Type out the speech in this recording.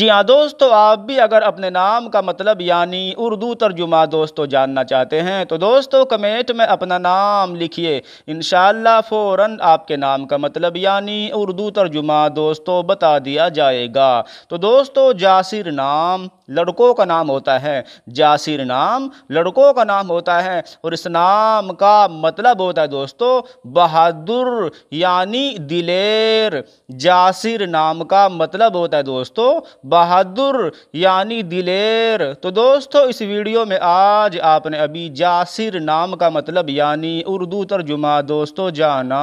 जी हाँ दोस्तों आप भी अगर अपने नाम का मतलब यानी उर्दू तर्जुमा दोस्तों तो जानना चाहते हैं तो दोस्तों कमेंट में अपना नाम लिखिए इन फ़ौर आपके नाम का मतलब यानी उर्दू तर्जुमा दोस्तों बता दिया जाएगा तो दोस्तों जासिर नाम लड़कों का नाम होता है जासिर नाम लड़कों का नाम होता है और इस नाम का मतलब होता है दोस्तों बहादुर यानी दिलेर जासिर नाम का मतलब होता है दोस्तों बहादुर यानी दिलेर तो दोस्तों इस वीडियो में आज आपने अभी जासिर नाम का मतलब यानी उर्दू तर्जुमा दोस्तों जाना